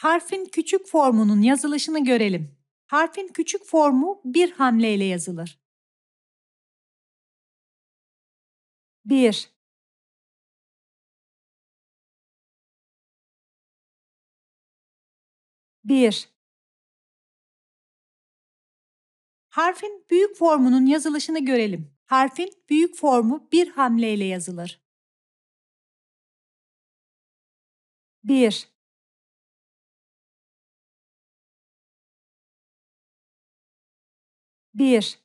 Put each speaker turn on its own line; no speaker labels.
Harfin küçük formunun yazılışını görelim. Harfin küçük formu bir hamleyle yazılır.
1 1
Harfin büyük formunun yazılışını görelim. Harfin büyük formu bir hamleyle yazılır.
1 1